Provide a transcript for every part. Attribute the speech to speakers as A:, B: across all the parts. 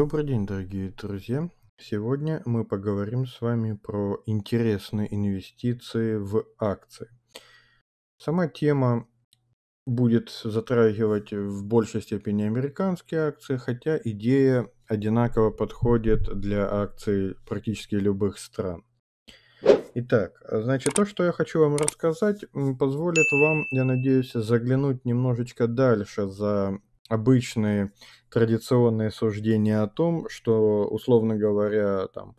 A: Добрый день, дорогие друзья! Сегодня мы поговорим с вами про интересные инвестиции в акции. Сама тема будет затрагивать в большей степени американские акции, хотя идея одинаково подходит для акций практически любых стран. Итак, значит, то, что я хочу вам рассказать, позволит вам, я надеюсь, заглянуть немножечко дальше за обычные традиционные суждения о том, что, условно говоря, там,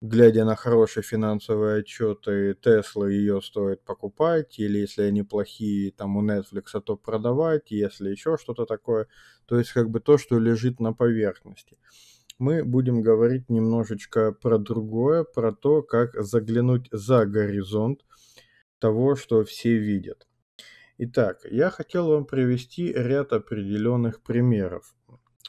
A: глядя на хорошие финансовые отчеты Теслы, ее стоит покупать, или если они плохие, там, у Netflix, то продавать, если еще что-то такое. То есть, как бы то, что лежит на поверхности. Мы будем говорить немножечко про другое, про то, как заглянуть за горизонт того, что все видят. Итак, я хотел вам привести ряд определенных примеров.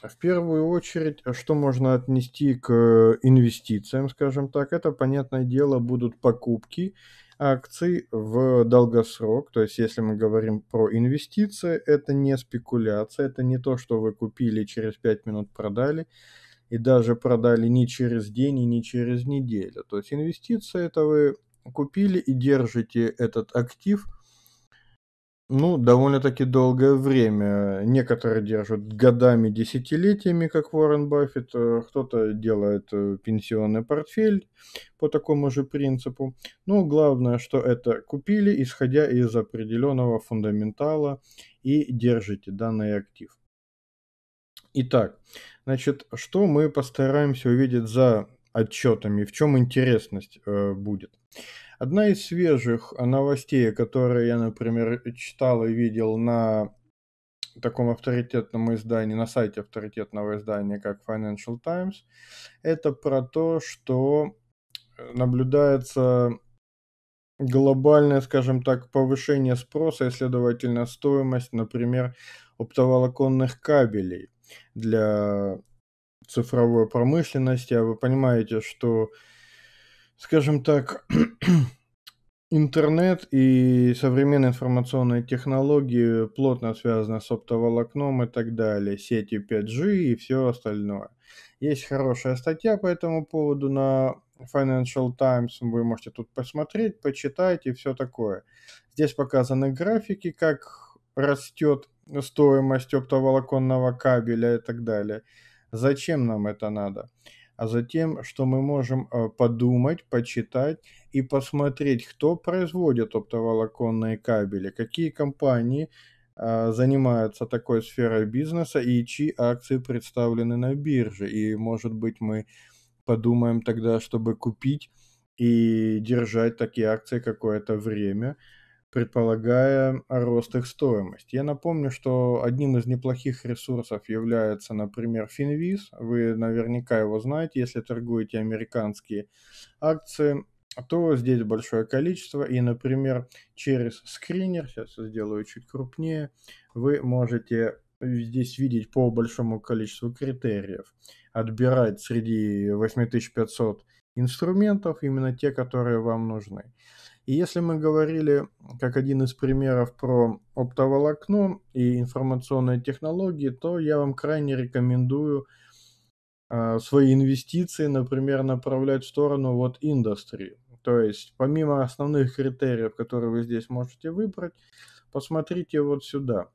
A: В первую очередь, что можно отнести к э, инвестициям, скажем так, это, понятное дело, будут покупки акций в долгосрок. То есть, если мы говорим про инвестиции, это не спекуляция, это не то, что вы купили и через 5 минут продали, и даже продали не через день и не через неделю. То есть, инвестиции это вы купили и держите этот актив – ну, довольно-таки долгое время. Некоторые держат годами, десятилетиями, как Уоррен Баффет. Э, кто-то делает э, пенсионный портфель по такому же принципу. Но главное, что это купили, исходя из определенного фундаментала и держите данный актив. Итак, значит, что мы постараемся увидеть за отчетами, в чем интересность э, будет. Одна из свежих новостей, которые я, например, читал и видел на таком авторитетном издании, на сайте авторитетного издания, как Financial Times, это про то, что наблюдается глобальное, скажем так, повышение спроса и, следовательно, стоимость, например, оптоволоконных кабелей для цифровой промышленности. А вы понимаете, что, скажем так, интернет и современные информационные технологии плотно связаны с оптоволокном и так далее, сети 5G и все остальное. Есть хорошая статья по этому поводу на Financial Times, вы можете тут посмотреть, почитать и все такое. Здесь показаны графики, как растет стоимость оптоволоконного кабеля и так далее. Зачем нам это надо? а затем, что мы можем э, подумать, почитать и посмотреть, кто производит оптоволоконные кабели, какие компании э, занимаются такой сферой бизнеса и чьи акции представлены на бирже. И, может быть, мы подумаем тогда, чтобы купить и держать такие акции какое-то время – предполагая рост их стоимости. Я напомню, что одним из неплохих ресурсов является, например, Finviz. Вы наверняка его знаете, если торгуете американские акции, то здесь большое количество. И, например, через скринер, сейчас сделаю чуть крупнее, вы можете здесь видеть по большому количеству критериев. Отбирать среди 8500 инструментов именно те, которые вам нужны. И если мы говорили как один из примеров про оптоволокно и информационные технологии, то я вам крайне рекомендую а, свои инвестиции, например, направлять в сторону вот индустрии. То есть помимо основных критериев, которые вы здесь можете выбрать, посмотрите вот сюда.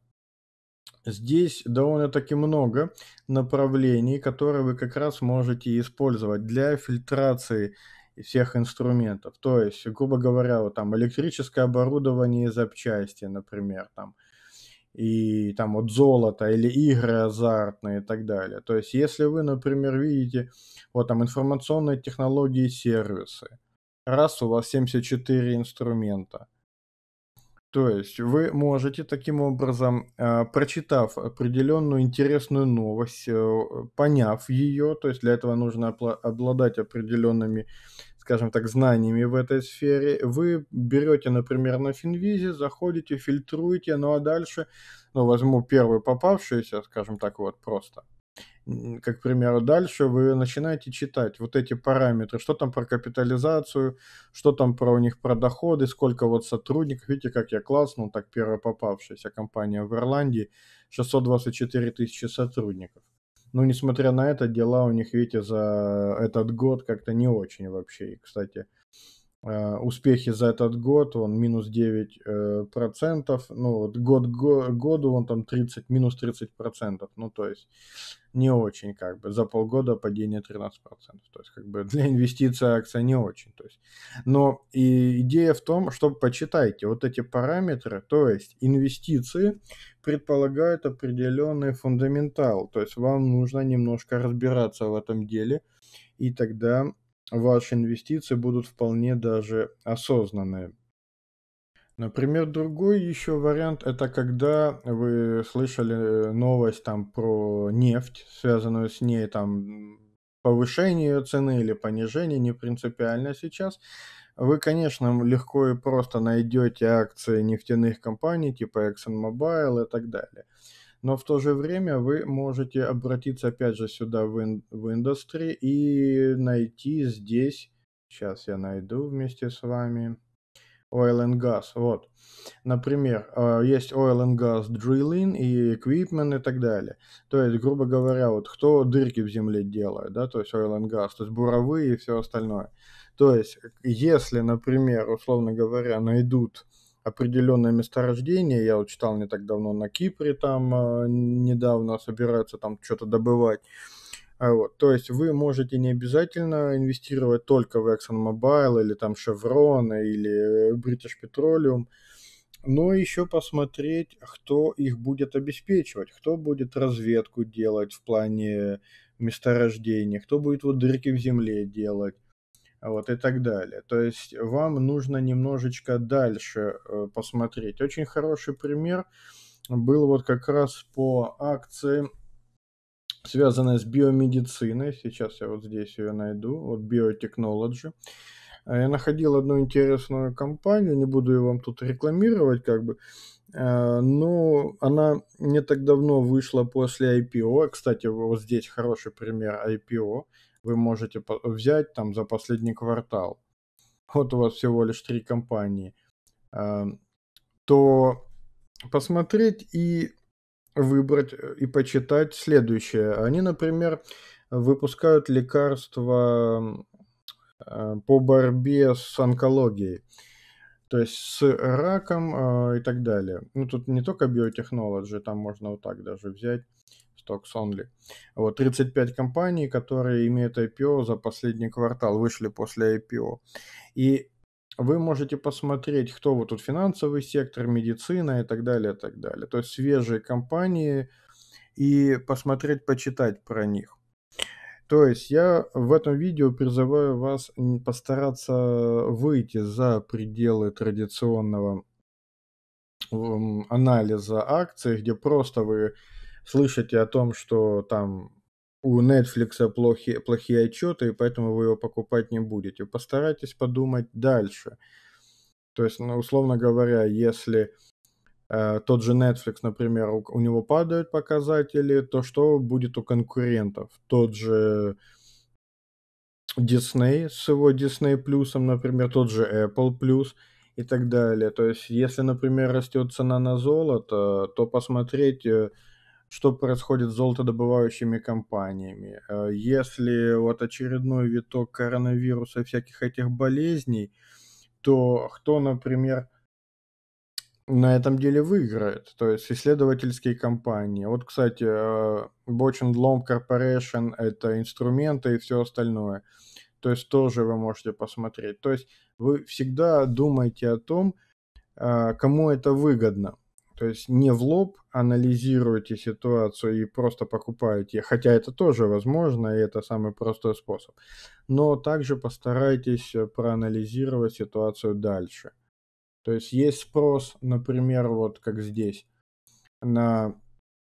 A: Здесь довольно-таки много направлений, которые вы как раз можете использовать для фильтрации и всех инструментов. То есть, грубо говоря, вот там электрическое оборудование и запчасти, например, там, и там вот золото или игры азартные и так далее. То есть, если вы, например, видите вот там информационные технологии и сервисы, раз у вас 74 инструмента – то есть вы можете таким образом, э, прочитав определенную интересную новость, э, поняв ее, то есть для этого нужно обладать определенными, скажем так, знаниями в этой сфере, вы берете, например, на Финвизе, заходите, фильтруете, ну а дальше, ну возьму первую попавшуюся, скажем так, вот просто – как, к примеру, дальше вы начинаете читать вот эти параметры, что там про капитализацию, что там про у них про доходы, сколько вот сотрудников, видите, как я классно, так первая попавшаяся компания в Ирландии, 624 тысячи сотрудников. Ну, несмотря на это, дела у них, видите, за этот год как-то не очень вообще. И, кстати, Э, успехи за этот год, он минус 9 э, процентов, ну вот год году он там 30, минус 30 процентов, ну то есть не очень как бы, за полгода падение 13 процентов, то есть как бы для инвестиций акция не очень, то есть, но и идея в том, что почитайте вот эти параметры, то есть инвестиции предполагают определенный фундаментал, то есть вам нужно немножко разбираться в этом деле, и тогда ваши инвестиции будут вполне даже осознанные. Например, другой еще вариант, это когда вы слышали новость там про нефть, связанную с ней, там повышение ее цены или понижение, не принципиально сейчас. Вы, конечно, легко и просто найдете акции нефтяных компаний типа ExxonMobil и так далее но в то же время вы можете обратиться опять же сюда в, in, в индустрии и найти здесь, сейчас я найду вместе с вами, Oil and Gas, вот. Например, а, есть Oil and Gas Drilling и Equipment и так далее. То есть, грубо говоря, вот кто дырки в земле делает, да, то есть Oil and Gas, то есть буровые и все остальное. То есть, если, например, условно говоря, найдут определенное месторождение. Я вот читал не так давно на Кипре там а, недавно собираются там что-то добывать. А вот. То есть вы можете не обязательно инвестировать только в ExxonMobil или там Chevron или э, British Petroleum, но еще посмотреть, кто их будет обеспечивать, кто будет разведку делать в плане месторождения, кто будет вот дырки в земле делать, вот и так далее. То есть вам нужно немножечко дальше э, посмотреть. Очень хороший пример был вот как раз по акции, связанной с биомедициной. Сейчас я вот здесь ее найду, вот Biotechnology. Э, я находил одну интересную компанию, не буду ее вам тут рекламировать, как бы, э, но она не так давно вышла после IPO. Кстати, вот здесь хороший пример IPO вы можете взять там за последний квартал, вот у вас всего лишь три компании, эм, то посмотреть и выбрать э, и почитать следующее. Они, например, выпускают лекарства эм, э, по борьбе с онкологией, то есть с раком э, и так далее. Ну, тут не только биотехнологии там можно вот так даже взять stocks only. Вот 35 компаний, которые имеют IPO за последний квартал, вышли после IPO. И вы можете посмотреть, кто вот тут финансовый сектор, медицина и так далее, и так далее. То есть свежие компании и посмотреть, почитать про них. То есть я в этом видео призываю вас постараться выйти за пределы традиционного анализа акций, где просто вы слышите о том, что там у Netflix плохие, плохие отчеты, и поэтому вы его покупать не будете. Постарайтесь подумать дальше. То есть, ну, условно говоря, если э, тот же Netflix, например, у, у него падают показатели, то что будет у конкурентов? Тот же Disney с его Disney Plus, например, тот же Apple Plus и так далее. То есть, если, например, растет цена на золото, то посмотреть э, что происходит с золотодобывающими компаниями. Э, если вот очередной виток коронавируса и всяких этих болезней, то кто, например, на этом деле выиграет, то есть исследовательские компании. Вот, кстати, э, Bochand Long Corporation – это инструменты и все остальное. То есть тоже вы можете посмотреть. То есть вы всегда думаете о том, э, кому это выгодно. То есть не в лоб анализируете ситуацию и просто покупаете, хотя это тоже возможно, и это самый простой способ. Но также постарайтесь э, проанализировать ситуацию дальше. То есть есть спрос, например, вот как здесь, на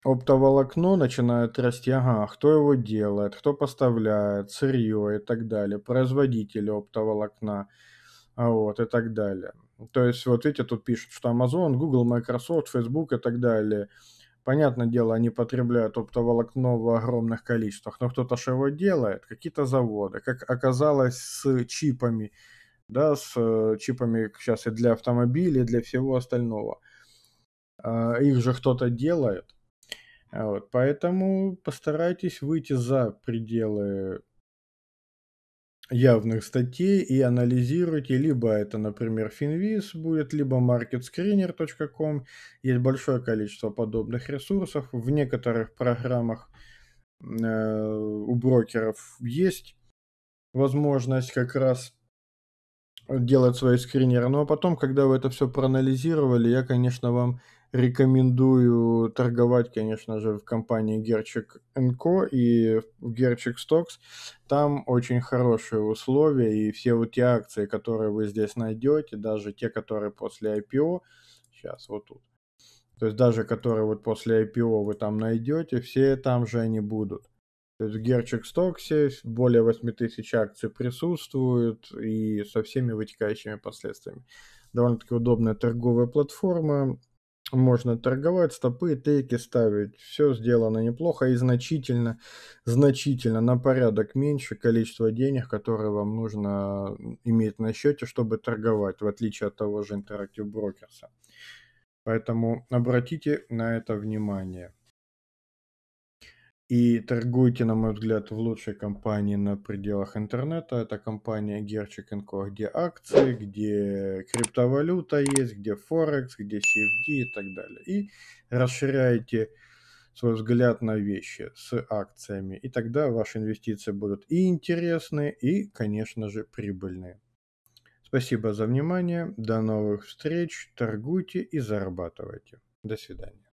A: оптоволокно начинает расти, ага, кто его делает, кто поставляет, сырье и так далее, производители оптоволокна – а вот, и так далее. То есть, вот видите, тут пишут, что Amazon, Google, Microsoft, Facebook и так далее. Понятное дело, они потребляют оптоволокно в огромных количествах, но кто-то же его делает, какие-то заводы, как оказалось с чипами, да, с э, чипами сейчас и для автомобилей, и для всего остального. А, их же кто-то делает. А вот, поэтому постарайтесь выйти за пределы явных статей и анализируйте. Либо это, например, Finviz будет, либо marketscreener.com. Есть большое количество подобных ресурсов. В некоторых программах э, у брокеров есть возможность как раз делать свои скринеры. Ну а потом, когда вы это все проанализировали, я, конечно, вам рекомендую торговать, конечно же, в компании Герчик Энко и в Герчик Стокс. Там очень хорошие условия, и все вот те акции, которые вы здесь найдете, даже те, которые после IPO, сейчас вот тут, то есть даже которые вот после IPO вы там найдете, все там же они будут. То есть в Герчик Стоксе более 8000 акций присутствуют и со всеми вытекающими последствиями. Довольно-таки удобная торговая платформа, можно торговать, стопы, тейки ставить. Все сделано неплохо и значительно, значительно на порядок меньше количество денег, которые вам нужно иметь на счете, чтобы торговать, в отличие от того же Interactive Brokers. Поэтому обратите на это внимание и торгуете, на мой взгляд, в лучшей компании на пределах интернета. Это компания Gerchik Co, где акции, где криптовалюта есть, где Форекс, где CFD и так далее. И расширяете свой взгляд на вещи с акциями. И тогда ваши инвестиции будут и интересные, и, конечно же, прибыльные. Спасибо за внимание. До новых встреч. Торгуйте и зарабатывайте. До свидания.